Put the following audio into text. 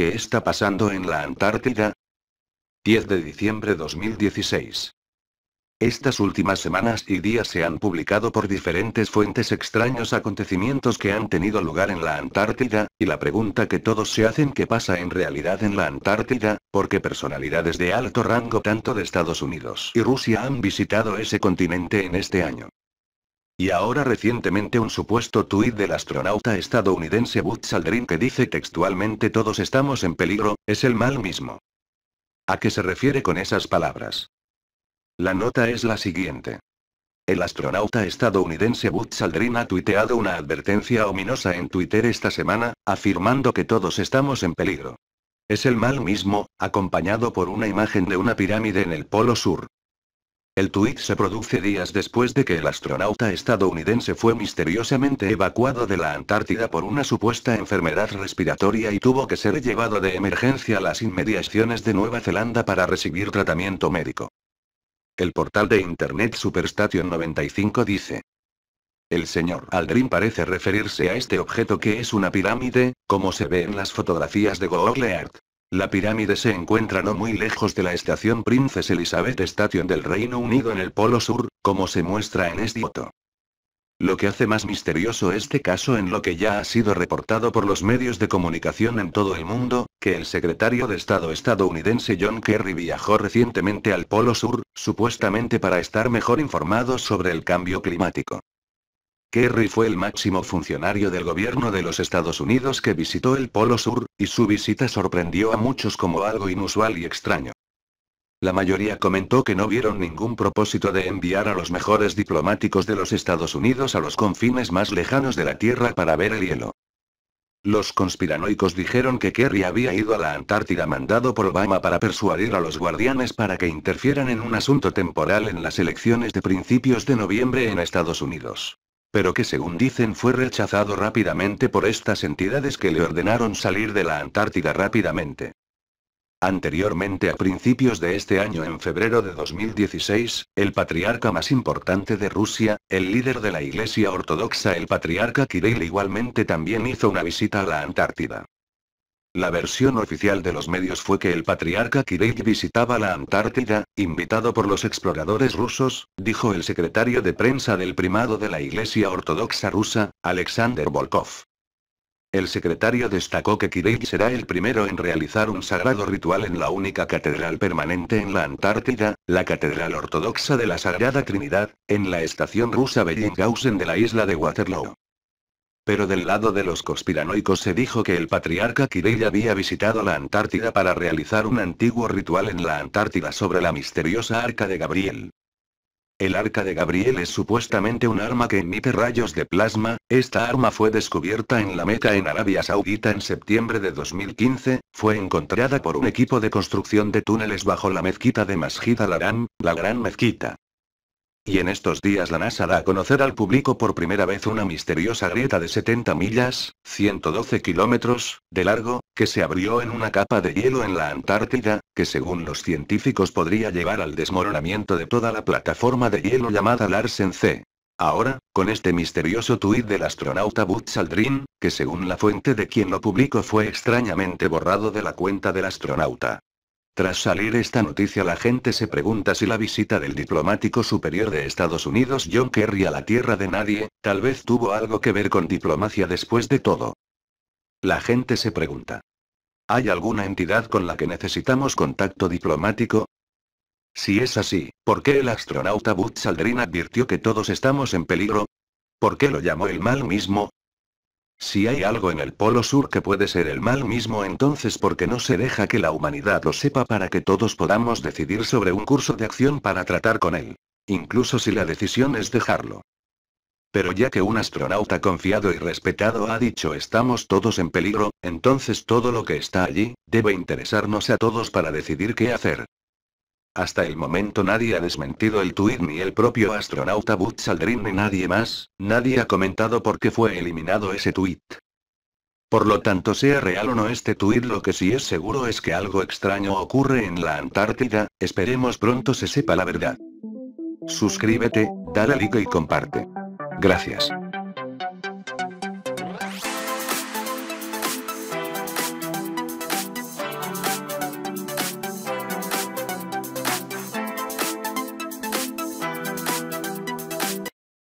¿Qué está pasando en la Antártida? 10 de diciembre 2016. Estas últimas semanas y días se han publicado por diferentes fuentes extraños acontecimientos que han tenido lugar en la Antártida, y la pregunta que todos se hacen ¿qué pasa en realidad en la Antártida, porque personalidades de alto rango tanto de Estados Unidos y Rusia han visitado ese continente en este año. Y ahora recientemente un supuesto tuit del astronauta estadounidense Buzz Aldrin que dice textualmente todos estamos en peligro, es el mal mismo. ¿A qué se refiere con esas palabras? La nota es la siguiente. El astronauta estadounidense Buzz Aldrin ha tuiteado una advertencia ominosa en Twitter esta semana, afirmando que todos estamos en peligro. Es el mal mismo, acompañado por una imagen de una pirámide en el Polo Sur. El tuit se produce días después de que el astronauta estadounidense fue misteriosamente evacuado de la Antártida por una supuesta enfermedad respiratoria y tuvo que ser llevado de emergencia a las inmediaciones de Nueva Zelanda para recibir tratamiento médico. El portal de Internet Superstation 95 dice. El señor Aldrin parece referirse a este objeto que es una pirámide, como se ve en las fotografías de Google Earth. La pirámide se encuentra no muy lejos de la estación Princess Elizabeth Station del Reino Unido en el Polo Sur, como se muestra en este foto. Lo que hace más misterioso este caso en lo que ya ha sido reportado por los medios de comunicación en todo el mundo, que el secretario de Estado estadounidense John Kerry viajó recientemente al Polo Sur, supuestamente para estar mejor informado sobre el cambio climático. Kerry fue el máximo funcionario del gobierno de los Estados Unidos que visitó el Polo Sur, y su visita sorprendió a muchos como algo inusual y extraño. La mayoría comentó que no vieron ningún propósito de enviar a los mejores diplomáticos de los Estados Unidos a los confines más lejanos de la Tierra para ver el hielo. Los conspiranoicos dijeron que Kerry había ido a la Antártida mandado por Obama para persuadir a los guardianes para que interfieran en un asunto temporal en las elecciones de principios de noviembre en Estados Unidos pero que según dicen fue rechazado rápidamente por estas entidades que le ordenaron salir de la Antártida rápidamente. Anteriormente a principios de este año, en febrero de 2016, el patriarca más importante de Rusia, el líder de la Iglesia Ortodoxa, el patriarca Kirill, igualmente también hizo una visita a la Antártida. La versión oficial de los medios fue que el patriarca Kirill visitaba la Antártida, invitado por los exploradores rusos, dijo el secretario de prensa del primado de la Iglesia Ortodoxa rusa, Alexander Volkov. El secretario destacó que Kirill será el primero en realizar un sagrado ritual en la única catedral permanente en la Antártida, la Catedral Ortodoxa de la Sagrada Trinidad, en la estación rusa Bellinghausen de la isla de Waterloo. Pero del lado de los conspiranoicos se dijo que el patriarca Kirill había visitado la Antártida para realizar un antiguo ritual en la Antártida sobre la misteriosa Arca de Gabriel. El arca de Gabriel es supuestamente un arma que emite rayos de plasma, esta arma fue descubierta en la Meca en Arabia Saudita en septiembre de 2015, fue encontrada por un equipo de construcción de túneles bajo la mezquita de Masjid al-Haram, la gran mezquita. Y en estos días la NASA da a conocer al público por primera vez una misteriosa grieta de 70 millas, 112 kilómetros, de largo, que se abrió en una capa de hielo en la Antártida, que según los científicos podría llevar al desmoronamiento de toda la plataforma de hielo llamada Larsen C. Ahora, con este misterioso tuit del astronauta Buzz Aldrin, que según la fuente de quien lo publicó fue extrañamente borrado de la cuenta del astronauta. Tras salir esta noticia la gente se pregunta si la visita del diplomático superior de Estados Unidos John Kerry a la tierra de nadie, tal vez tuvo algo que ver con diplomacia después de todo. La gente se pregunta. ¿Hay alguna entidad con la que necesitamos contacto diplomático? Si es así, ¿por qué el astronauta Buzz Aldrin advirtió que todos estamos en peligro? ¿Por qué lo llamó el mal mismo? Si hay algo en el Polo Sur que puede ser el mal mismo entonces porque no se deja que la humanidad lo sepa para que todos podamos decidir sobre un curso de acción para tratar con él. Incluso si la decisión es dejarlo. Pero ya que un astronauta confiado y respetado ha dicho estamos todos en peligro, entonces todo lo que está allí, debe interesarnos a todos para decidir qué hacer. Hasta el momento nadie ha desmentido el tuit ni el propio astronauta Buzz Aldrin ni nadie más, nadie ha comentado por qué fue eliminado ese tuit. Por lo tanto sea real o no este tuit lo que sí es seguro es que algo extraño ocurre en la Antártida, esperemos pronto se sepa la verdad. Suscríbete, dale like y comparte. Gracias.